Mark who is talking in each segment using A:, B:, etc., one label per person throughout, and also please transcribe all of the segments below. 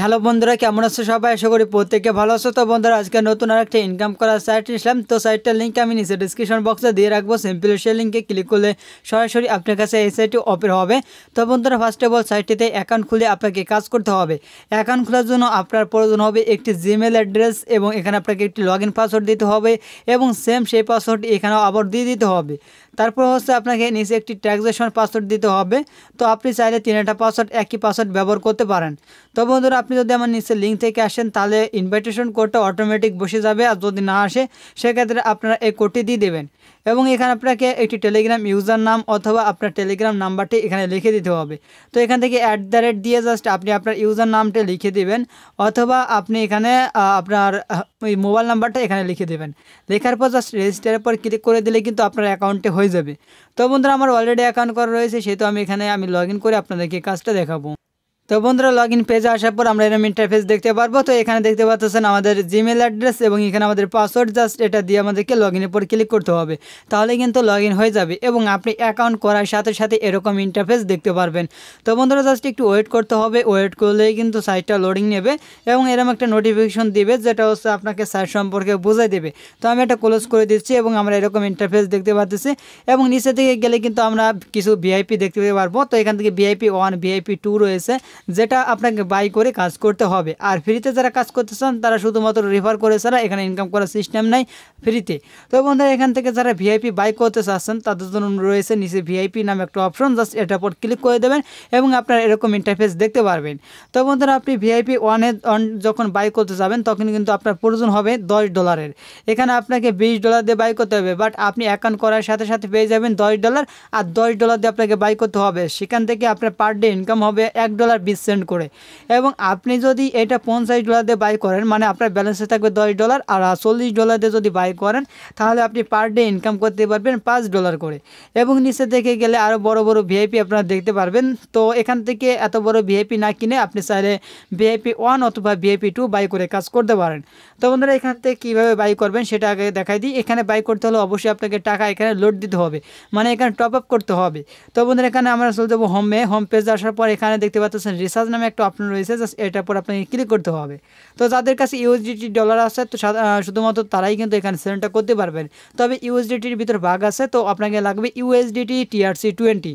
A: hello বন্ধুরা কেমন আছো সবাই আশা করি প্রত্যেকে ভালো আছো তো বন্ধুরা আজকে নতুন আরেকটা ইনকাম করার সাইট নিয়েছিলাম তো সাইটটার লিঙ্ক আমি নিচে ডিসক্রিপশন বক্সে দিয়ে রাখবো সিম্পল সেই লিঙ্কে ক্লিক করলে সরাসরি আপনার কাছে এই সাইটটি ওপেন হবে তো বন্ধুরা ফার্স্ট অফ অল সাইটটিতে অ্যাকাউন্ট খুলে আপনাকে কাজ করতে হবে অ্যাকাউন্ট খোলার জন্য আপনার প্রয়োজন হবে একটি জিমেল অ্যাড্রেস এবং এখানে আপনাকে একটি লগ ইন পাসওয়ার্ড দিতে হবে এবং সেম সেই পাসওয়ার্ড এখানেও আবার দিয়ে দিতে হবে তারপর হচ্ছে আপনাকে নিচে একটি ট্রানজ্যাকশন পাসওয়ার্ড দিতে হবে তো আপনি চাইলে তিনটা পাসওয়ার্ড একই পাসওয়ার্ড ব্যবহার করতে পারেন তো বন্ধুরা আপনি যদি আমার নিচে লিঙ্ক থেকে আসেন তাহলে ইনভাইটেশন কোডটা অটোমেটিক বসে যাবে আর যদি না আসে সেক্ষেত্রে আপনারা এই কোডটি দিয়ে দেবেন এবং এখানে আপনাকে একটি টেলিগ্রাম ইউজার নাম অথবা আপনার টেলিগ্রাম নাম্বারটি এখানে লিখে দিতে হবে তো এখান থেকে অ্যাট দ্য রেট দিয়ে জাস্ট আপনি আপনার ইউজার নামটা লিখে দিবেন অথবা আপনি এখানে আপনার ওই মোবাইল নাম্বারটা এখানে লিখে দেবেন লেখার পর জাস্ট রেজিস্টারের পর ক্লিক করে দিলে কিন্তু আপনার অ্যাকাউন্টে হয়ে যাবে তো বন্ধুরা আমার অলরেডি অ্যাকাউন্ট করা রয়েছে সেহেতু আমি এখানে আমি লগ করে আপনাদেরকে কাজটা দেখাবো তো বন্ধুরা লগ ইন পেজে আসার পর আমরা এরকম ইন্টারফেস দেখতে পারবো তো এখানে দেখতে পাচ্ছেন আমাদের জিমেল অ্যাড্রেস এবং এখানে আমাদের পাসওয়ার্ড জাস্ট এটা দিয়ে আমাদেরকে লগ ইনের পর ক্লিক করতে হবে তাহলে কিন্তু লগ হয়ে যাবে এবং আপনি অ্যাকাউন্ট করার সাথে সাথে এরকম ইন্টারফেস দেখতে পারবেন তো বন্ধুরা জাস্ট একটু ওয়েট করতে হবে ওয়েট করলেই কিন্তু সাইটটা লোডিং নেবে এবং এরকম একটা নোটিফিকেশন দিবে যেটা হচ্ছে আপনাকে সাইট সম্পর্কে বোঝাই দেবে তো আমি এটা ক্লোজ করে দিচ্ছি এবং আমরা এরকম ইন্টারফেস দেখতে পাচ্ছি এবং নিচে থেকে গেলে কিন্তু আমরা কিছু ভিআইপি দেখতে পারবো তো এখান থেকে ভিআইপি ওয়ান ভিআইপি টু রয়েছে যেটা আপনাকে বাই করে কাজ করতে হবে আর ফ্রিতে যারা কাজ করতে চান তারা শুধুমাত্র রেফার করে ছাড়া এখানে ইনকাম করার সিস্টেম নাই ফ্রিতে তো বন্ধুরা এখান থেকে যারা ভিআইপি বাই করতে চাচ্ছেন তাদের জন্য রয়েছে নিচে ভিআইপি নামে একটা অপশন জাস্ট এটার উপর ক্লিক করে দেবেন এবং আপনারা এরকম ইন্টারফেস দেখতে পারবেন তো বন্ধুরা আপনি ভিআইপি ওয়ানে যখন বাই করতে যাবেন তখন কিন্তু আপনার প্রয়োজন হবে দশ ডলারের এখানে আপনাকে বিশ ডলার দিয়ে বাই করতে হবে বাট আপনি অ্যাকাউন্ট করার সাথে সাথে পেয়ে যাবেন দশ ডলার আর দশ ডলার দিয়ে আপনাকে বাই করতে হবে সেখান থেকে আপনার পার ডে ইনকাম হবে এক ডলার বিশ সেন্ট করে এবং আপনি যদি এটা পঞ্চাশ ডলার দিয়ে বাই করেন মানে আপনার ব্যালেন্সে থাকবে দশ ডলার আর চল্লিশ ডলার দিয়ে যদি বাই করেন তাহলে আপনি পার ডে ইনকাম করতে পারবেন পাঁচ ডলার করে এবং নিচে দেখে গেলে আরও বড় বড় ভিআইপি আপনারা দেখতে পারবেন তো এখান থেকে এত বড় ভিআইপি না কিনে আপনি চাইলে ভিআইপি ওয়ান অথবা ভিআইপি টু বাই করে কাজ করতে পারেন তো বন্ধুরা এখান থেকে কীভাবে বাই করবেন সেটা আগে দেখাই দিই এখানে বাই করতে হলে অবশ্যই আপনাকে টাকা এখানে লোড দিতে হবে মানে এখানে টপ আপ করতে হবে তো বন্ধুরা এখানে আমরা চলে যাবো হোমে হোম পেজ আসার পর এখানে দেখতে পাচ্ছেন রিসার্চ নামে একটা অপশন রয়েছে জাস্ট এটার উপর আপনাকে ক্লিক করতে হবে তো যাদের কাছে ইউএসডিটি ডলার আছে তো শুধুমাত্র তারাই কিন্তু এখানে সেন্ডটা করতে পারবেন তবে ইউএসডিটির ভিতর ভাগ আছে তো আপনাকে লাগবে ইউএসডিটি টিআরসি টোয়েন্টি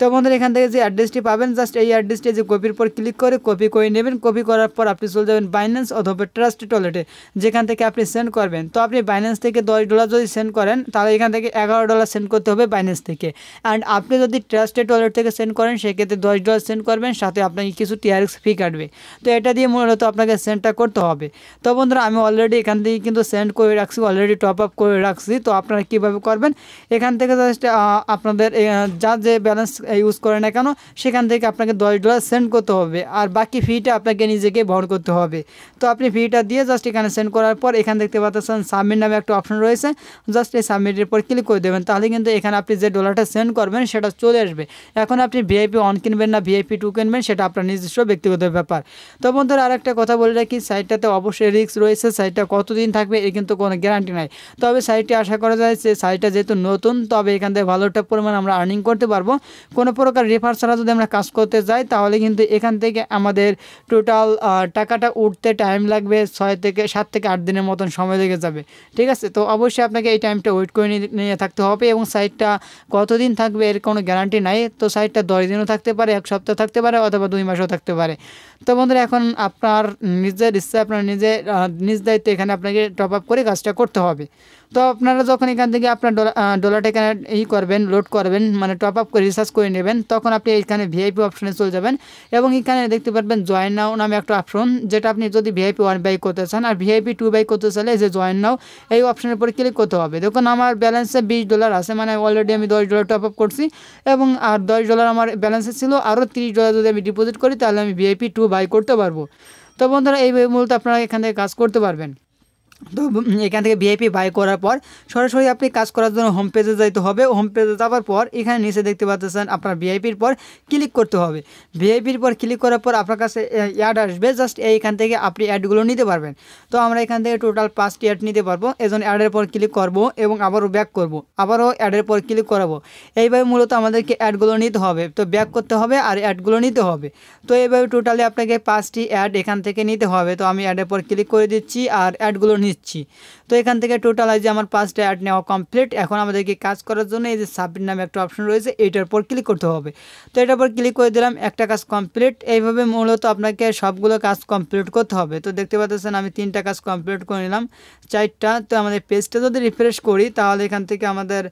A: তো বন্ধুরা এখান থেকে যে অ্যাড্রেসটি পাবেন জাস্ট এই অ্যাড্রেসটি যে কপির পর ক্লিক করে কপি করে নেবেন কপি করার পর আপনি চলে যাবেন বাইন্যান্স অথবা ট্রাস্ট টয়লেটে যেখান থেকে আপনি সেন্ড করবেন তো আপনি বাইন্যান্স থেকে দশ ডলার যদি সেন্ড করেন তাহলে এখান থেকে এগারো ডলার সেন্ড করতে হবে বাইন্যান্স থেকে অ্যান্ড আপনি যদি ট্রাস্টে টয়লেট থেকে সেন্ড করেন সেক্ষেত্রে দশ ডলার সেন্ড করবেন সাথে আপনাকে কিছু টিআরএক্স ফি কাটবে তো এটা দিয়ে মূলত আপনাকে সেন্ডটা করতে হবে তো বন্ধুরা আমি অলরেডি এখান থেকে কিন্তু সেন্ড করে রাখছি অলরেডি টপ আপ করে রাখছি তো আপনারা কীভাবে করবেন এখান থেকে জাস্ট আপনাদের যা যে ব্যালেন্স ইউজ করে না কেন সেখান থেকে আপনাকে দশ ডলার সেন্ড করতে হবে আর বাকি ফিটা আপনাকে নিজেকে বহন করতে হবে তো আপনি ফিটা দিয়ে জাস্ট এখানে সেন্ড করার পর এখান দেখতে পাচ্ছেন সাবমিট নামে একটা অপশন রয়েছে জাস্ট এই সাবমিটের পর ক্লিক করে দেবেন তাহলে কিন্তু এখানে আপনি যে ডলারটা সেন্ড করবেন সেটা চলে আসবে এখন আপনি ভিআইপি অন কিনবেন না ভিআইপি টু কিনবেন সেটা আপনার নিজস্ব ব্যক্তিগত ব্যাপার তো বন্ধুরা আর একটা কথা বলে রাখি সাইটটাতে অবশ্যই রিস্ক রয়েছে সাইটটা কতদিন থাকবে এর কিন্তু কোনো গ্যারান্টি নাই তবে সাইটটি আশা করা যায় যে সাইটটা যেহেতু নতুন তবে এখান থেকে ভালো একটা পরিমাণ আমরা আর্নিং করতে পারবো কোনো প্রকার রেফার ছাড়া যদি আমরা কাজ করতে যাই তাহলে কিন্তু এখান থেকে আমাদের টোটাল টাকাটা উঠতে টাইম লাগবে ছয় থেকে সাত থেকে আট দিনের মতন সময় লেগে যাবে ঠিক আছে তো অবশ্যই আপনাকে এই টাইমটা ওয়েট করে নিয়ে থাকতে হবে এবং সাইটটা কতদিন থাকবে এর কোনো গ্যারান্টি নাই তো সাইটটা দশ দিনও থাকতে পারে এক সপ্তাহ থাকতে পারে অথবা দুই মাসও থাকতে পারে তো বন্ধুরা এখন আপনার নিজের ইচ্ছা আপনার নিজে নিজ দায়িত্ব এখানে আপনাকে টপ আপ করে কাজটা করতে হবে তো আপনারা যখন এখান থেকে আপনার ডলারটা এখানে ই করবেন লোড করবেন মানে টপ আপ করে রিসার্চ করে নেবেন তখন আপনি এখানে ভিআইপি অপশনে চলে যাবেন এবং এখানে দেখতে পারবেন জয়েন নাও নামে একটা অপশন যেটা আপনি যদি ভিআইপি ওয়ান বাই করতে চান আর ভিআইপি টু বাই করতে চাইলে যে জয়েন নাও এই অপশনের উপরে ক্লিক করতে হবে দেখুন আমার ব্যালেন্সে বিশ ডলার আছে মানে অলরেডি আমি দশ ডলার টপ আপ করছি এবং আর দশ ডলার আমার ব্যালেন্সে ছিল আরও তিরিশ ডলার যদি আমি ডিপোজিট করি তাহলে আমি ভিআইপি টু বাই করতে পারবো তো বন্ধুরা এইভাবে মূলত আপনারা এখান থেকে কাজ করতে পারবেন তো এখান থেকে ভিআইপি বাই করার পর সরাসরি আপনি কাজ করার জন্য হোম পেজে যাইতে হবে হোম পেজে যাওয়ার পর এখানে নিচে দেখতে পাচ্ছেন আপনার ভিআইপির পর ক্লিক করতে হবে ভিআইপির পর ক্লিক করার পর আপনার কাছে অ্যাড আসবে জাস্ট এইখান থেকে আপনি অ্যাডগুলো নিতে পারবেন তো আমরা এখান থেকে টোটাল পাঁচটি অ্যাড নিতে পারবো এজন অ্যাডের পর ক্লিক করব এবং আবারও ব্যাক করব আবারও অ্যাডের পর ক্লিক করাবো এইভাবে মূলত আমাদেরকে অ্যাডগুলো নিতে হবে তো ব্যাক করতে হবে আর অ্যাডগুলো নিতে হবে তো এইভাবে টোটালি আপনাকে পাঁচটি অ্যাড এখান থেকে নিতে হবে তো আমি অ্যাডের পর ক্লিক করে দিচ্ছি আর অ্যাডগুলো নিচ্ছি দিচ্ছি তো এখান থেকে টোটাল হয় যে আমার পাঁচটা অ্যাড নেওয়া কমপ্লিট এখন আমাদেরকে কাজ করার জন্য এই যে সাবমিট নামে একটা অপশন রয়েছে এটার উপর ক্লিক করতে হবে তো এটার উপর ক্লিক করে দিলাম একটা কাজ কমপ্লিট এইভাবে মূলত আপনাকে সবগুলো কাজ কমপ্লিট করতে হবে তো দেখতে পাচ্ছেন আমি তিনটা কাজ কমপ্লিট করে নিলাম চারটা তো আমাদের পেজটা যদি রিফ্রেশ করি তাহলে এখান থেকে আমাদের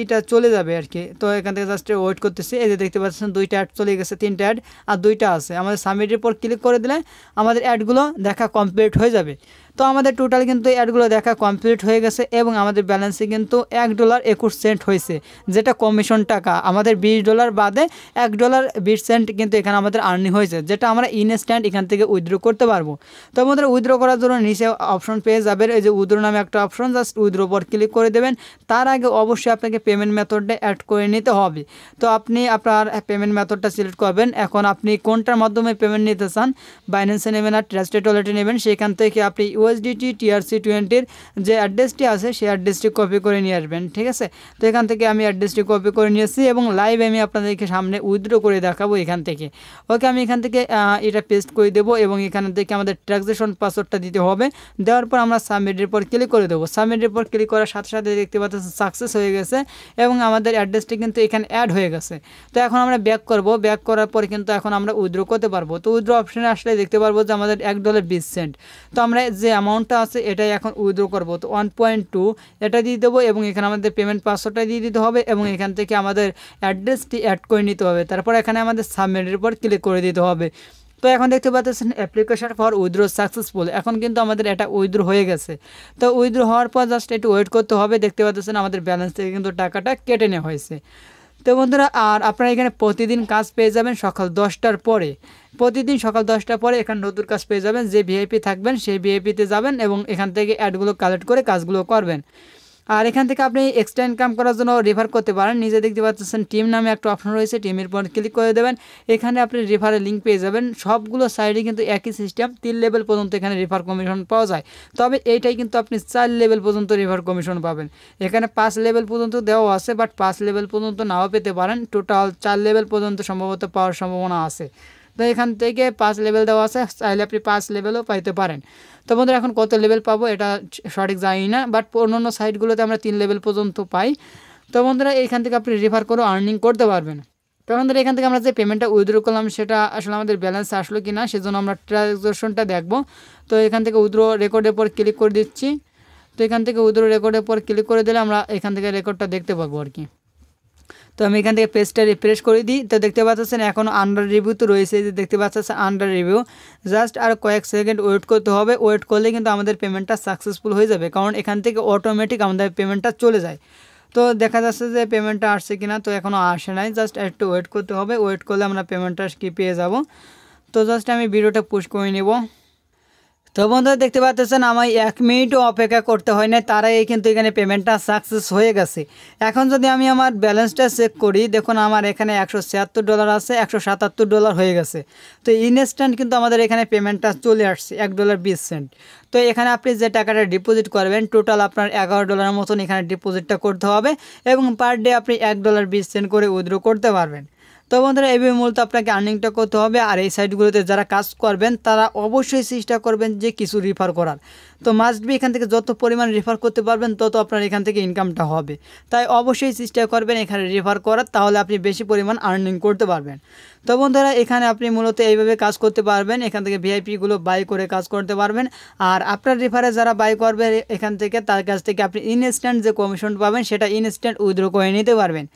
A: ইটা চলে যাবে আর কি তো এখান থেকে জাস্ট ওয়েট করতেছি এই যে দেখতে পাচ্ছেন দুইটা অ্যাড চলে গেছে তিনটা অ্যাড আর দুইটা আছে আমাদের সাবমিটের উপর ক্লিক করে দিলে আমাদের অ্যাডগুলো দেখা কমপ্লিট হয়ে যাবে তো আমাদের টোটাল কিন্তু অ্যাডগুলো দেখা কমপ্লিট হয়ে গেছে এবং আমাদের ব্যালেন্সে কিন্তু এক ডলার একুশ সেন্ট হয়েছে যেটা কমিশন টাকা আমাদের বিশ ডলার বাদে এক ডলার বিশ সেন্ট কিন্তু এখানে আমাদের আর্নিং হয়েছে যেটা আমরা ইনস্ট্যান্ট এখান থেকে উইথড্র করতে পারবো তো আমাদের উইথড্র করার জন্য নিচে অপশন পেয়ে যাবেন এই যে উইথড্র নামে একটা অপশন জাস্ট উইথড্র পর ক্লিক করে দেবেন তার আগে অবশ্যই আপনাকে পেমেন্ট মেথডটা অ্যাড করে নিতে হবে তো আপনি আপনার পেমেন্ট মেথডটা সিলেক্ট করবেন এখন আপনি কোনটার মাধ্যমে পেমেন্ট নিতে চান বাইন্যান্সে নেবেন আর ট্রাস্টেড ওয়ালেটে নেবেন সেখান থেকে আপনি ইউ ওএসডিটি টিআরসি টোয়েন্টির যে অ্যাড্রেসটি আছে সেই অ্যাড্রেসটি কপি করে নিয়ে আসবেন ঠিক আছে তো এখান থেকে আমি অ্যাড্রেসটি কপি করে নিয়েছি এবং লাইভ আমি আপনাদেরকে সামনে উইথড্র করে দেখাবো এখান থেকে ওকে আমি এখান থেকে এটা পেস্ট করে দেবো এবং এখান থেকে আমাদের ট্রানজেকশন পাসওয়ার্ডটা দিতে হবে দেওয়ার পর আমরা সাবমিটের পর ক্লিক করে দেবো সাবমিটের পর ক্লিক করার সাথে সাথে দেখতে পাচ্ছি সাকসেস হয়ে গেছে এবং আমাদের অ্যাড্রেসটি কিন্তু এখানে অ্যাড হয়ে গেছে তো এখন আমরা ব্যাক করবো ব্যাক করার পর কিন্তু এখন আমরা উইথড্র করতে পারবো তো উইথড্র অপশানে আসলে দেখতে পারবো যে আমাদের এক ডলার বিশ সেন্ট তো আমরা যে অ্যামাউন্টটা আছে এটাই এখন উইথড্র করবো তো ওয়ান পয়েন্ট টু এটা দিয়ে দেবো এবং এখানে আমাদের পেমেন্ট পাঁচশোটা দিয়ে দিতে হবে এবং এখান থেকে আমাদের অ্যাড্রেসটি অ্যাড করে নিতে হবে তারপর এখানে আমাদের সাবমিটের উপর ক্লিক করে দিতে হবে তো এখন দেখতে পাচ্ছেন অ্যাপ্লিকেশন ফর উইথড্র সাকসেসফুল এখন কিন্তু আমাদের এটা উইথড্র হয়ে গেছে তো উইথড্রো হওয়ার পর জাস্ট একটু ওয়েট করতে হবে দেখতে পাচ্ছেন আমাদের ব্যালেন্স থেকে কিন্তু টাকাটা কেটে নেওয়া হয়েছে তো বন্ধুরা আর আপনারা এখানে প্রতিদিন কাজ পেয়ে যাবেন সকাল দশটার পরে প্রতিদিন সকাল দশটার পরে এখানে নতুন কাজ পেয়ে যাবেন যে ভিআইপি থাকবেন সেই ভিআইপিতে যাবেন এবং এখান থেকে অ্যাডগুলো কালেক্ট করে কাজগুলো করবেন আর এখান থেকে আপনি এক্সট্রা ইনকাম করার জন্য রিফার করতে পারেন নিজে দেখতে পাচ্ছেন টিম নামে একটা অপশন রয়েছে টিমের পর ক্লিক করে দেবেন এখানে আপনি রিফারের লিঙ্ক পেয়ে যাবেন সবগুলো সাইডে কিন্তু একই সিস্টেম তিন লেভেল পর্যন্ত এখানে রেফার কমিশন পাওয়া যায় তবে এইটাই কিন্তু আপনি চার লেভেল পর্যন্ত রিফার কমিশন পাবেন এখানে পাঁচ লেভেল পর্যন্ত দেওয়া আছে বাট পাঁচ লেভেল পর্যন্ত নাও পেতে পারেন টোটাল চার লেভেল পর্যন্ত সম্ভবত পাওয়ার সম্ভাবনা আছে তো এখান থেকে পাঁচ লেভেল দেওয়া আছে চাইলে আপনি পাঁচ লেভেলও পাইতে পারেন তো বন্ধুরা এখন কত লেভেল পাবো এটা সঠিক জানি না বাট অন্যান্য সাইটগুলোতে আমরা তিন লেভেল পর্যন্ত পাই তো বন্ধুরা এইখান থেকে আপনি রেফার করে আর্নিং করতে পারবেন তো বন্ধুরা এখান থেকে আমরা যে পেমেন্টটা উইথড্র করলাম সেটা আসলে আমাদের ব্যালেন্স আসলো কি না সেজন্য আমরা ট্রানজ্যাকশনটা দেখব তো এখান থেকে উইথড্র রেকর্ডের পর ক্লিক করে দিচ্ছি তো এখান থেকে উইথড্র রেকর্ডের পর ক্লিক করে দিলে আমরা এখান থেকে রেকর্ডটা দেখতে পাবো আর কি তো আমি এখান থেকে পেজটা রিফ্রেশ করে দিই তো দেখতে পাচ্ছেন এখন আন্ডার রিভিউ তো রয়েছে যে দেখতে পাচ্ছেন আন্ডার রিভিউ জাস্ট আর কয়েক সেকেন্ড ওয়েট করতে হবে ওয়েট করলে কিন্তু আমাদের পেমেন্টটা সাকসেসফুল হয়ে যাবে কারণ এখান থেকে অটোমেটিক আমাদের পেমেন্টটা চলে যায় তো দেখা যাচ্ছে যে পেমেন্টটা আসছে কিনা তো এখনও আসে নাই জাস্ট একটু ওয়েট করতে হবে ওয়েট করলে আমরা পেমেন্টটা কি পেয়ে যাব তো জাস্ট আমি ভিডিওটা পুশ করে নেবো তো বন্ধুরা দেখতে পাচ্ছেন আমায় এক মিনিটও অপেক্ষা করতে হয় না তারাই কিন্তু এখানে পেমেন্টটা সাকসেস হয়ে গেছে এখন যদি আমি আমার ব্যালেন্সটা চেক করি দেখুন আমার এখানে একশো ছিয়াত্তর ডলার আছে একশো সাতাত্তর ডলার হয়ে গেছে তো ইনস্ট্যান্ট কিন্তু আমাদের এখানে পেমেন্টটা চলে আসছে এক ডলার বিশ সেন্ট তো এখানে আপনি যে টাকাটা ডিপোজিট করবেন টোটাল আপনার এগারো ডলার মতন এখানে ডিপোজিটটা করতে হবে এবং পার ডে আপনি এক ডলার বিশ সেন্ট করে উইথড্র করতে পারবেন তো বন্ধুরা এভাবে মূলত আপনাকে আর্নিংটা করতে হবে আর এই সাইটগুলোতে যারা কাজ করবেন তারা অবশ্যই চেষ্টা করবেন যে কিছু রিফার করার তো মাস্ট বি এখান থেকে যত পরিমাণ রেফার করতে পারবেন তত আপনার এখান থেকে ইনকামটা হবে তাই অবশ্যই চেষ্টা করবেন এখানে রেফার করার তাহলে আপনি বেশি পরিমাণ আর্নিং করতে পারবেন তো বন্ধুরা এখানে আপনি মূলত এইভাবে কাজ করতে পারবেন এখান থেকে ভিআইপিগুলো বাই করে কাজ করতে পারবেন আর আপনার রেফারে যারা বাই করবে এখান থেকে তার কাছ থেকে আপনি ইনস্ট্যান্ট যে কমিশন পাবেন সেটা ইনস্ট্যান্ট উইথড্র করে নিতে পারবেন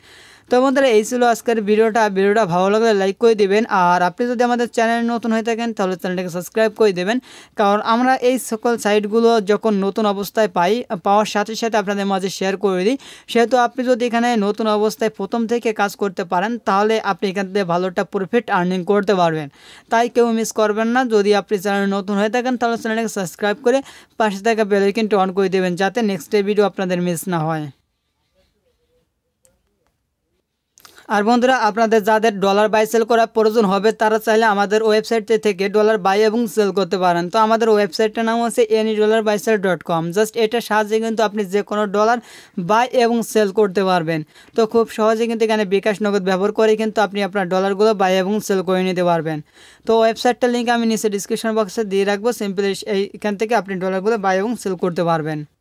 A: তো বন্ধুরা এই ছিল আজকের ভিডিওটা ভিডিওটা ভালো লাগলে লাইক করে দেবেন আর আপনি যদি আমাদের চ্যানেলে নতুন হয়ে থাকেন তাহলে চ্যানেলটাকে সাবস্ক্রাইব করে দেবেন কারণ আমরা এই সকল সাইটগুলো যখন নতুন অবস্থায় পাই পাওয়ার সাথে সাথে আপনাদের মাঝে শেয়ার করে দিই সেহেতু আপনি যদি এখানে নতুন অবস্থায় প্রথম থেকে কাজ করতে পারেন তাহলে আপনি এখান থেকে ভালোটা প্রফিট আর্নিং করতে পারবেন তাই কেউ মিস করবেন না যদি আপনি চ্যানেলে নতুন হয়ে থাকেন তাহলে চ্যানেলটাকে সাবস্ক্রাইব করে পাশে থাকা বেলাইকিনটা অন করে দেবেন যাতে নেক্সট ভিডিও আপনাদের মিস না হয় আর বন্ধুরা আপনাদের যাদের ডলার বাই সেল করার প্রয়োজন হবে তারা চাইলে আমাদের ওয়েবসাইট থেকে ডলার বাই এবং সেল করতে পারেন তো আমাদের ওয়েবসাইটটার নাম হচ্ছে any dollar buy sell dot com just এটার সাহায্যে কিন্তু আপনি যে কোনো ডলার বাই এবং সেল করতে পারবেন তো খুব সহজে কিন্তু এখানে বিকাশ নগদ ব্যবহার করে কিন্তু আপনি আপনার ডলারগুলো বাই এবং সেল করে নিতে পারবেন তো ওয়েবসাইটটার লিঙ্ক আমি নিচে ডিসক্রিপশন বক্সে দিয়ে রাখবো সিম্পলি এইখান থেকে আপনি ডলারগুলো বাই এবং সেল করতে পারবেন